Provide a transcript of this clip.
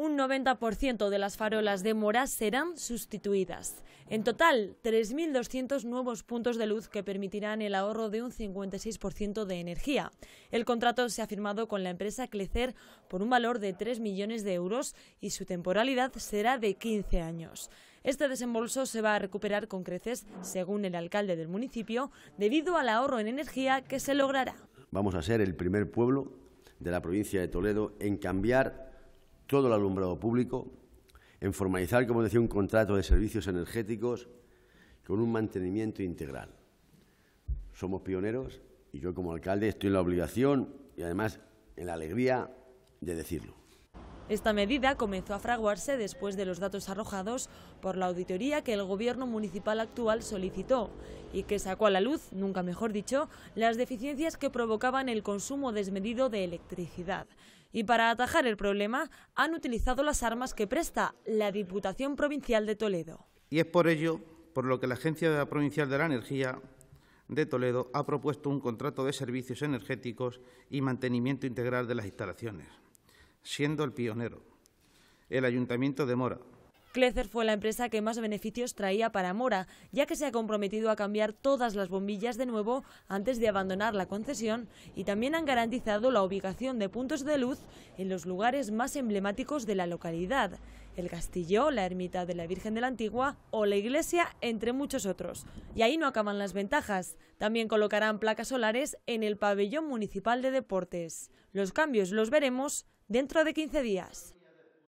un 90% de las farolas de moras serán sustituidas. En total, 3.200 nuevos puntos de luz que permitirán el ahorro de un 56% de energía. El contrato se ha firmado con la empresa Clecer por un valor de 3 millones de euros y su temporalidad será de 15 años. Este desembolso se va a recuperar con creces, según el alcalde del municipio, debido al ahorro en energía que se logrará. Vamos a ser el primer pueblo de la provincia de Toledo en cambiar todo el alumbrado público, en formalizar, como decía, un contrato de servicios energéticos con un mantenimiento integral. Somos pioneros y yo como alcalde estoy en la obligación y además en la alegría de decirlo. Esta medida comenzó a fraguarse después de los datos arrojados por la auditoría que el gobierno municipal actual solicitó y que sacó a la luz, nunca mejor dicho, las deficiencias que provocaban el consumo desmedido de electricidad. Y para atajar el problema han utilizado las armas que presta la Diputación Provincial de Toledo. Y es por ello por lo que la Agencia Provincial de la Energía de Toledo ha propuesto un contrato de servicios energéticos y mantenimiento integral de las instalaciones siendo el pionero el Ayuntamiento de Mora, Clecer fue la empresa que más beneficios traía para Mora, ya que se ha comprometido a cambiar todas las bombillas de nuevo antes de abandonar la concesión y también han garantizado la ubicación de puntos de luz en los lugares más emblemáticos de la localidad, el castillo, la ermita de la Virgen de la Antigua o la iglesia, entre muchos otros. Y ahí no acaban las ventajas. También colocarán placas solares en el pabellón municipal de deportes. Los cambios los veremos dentro de 15 días.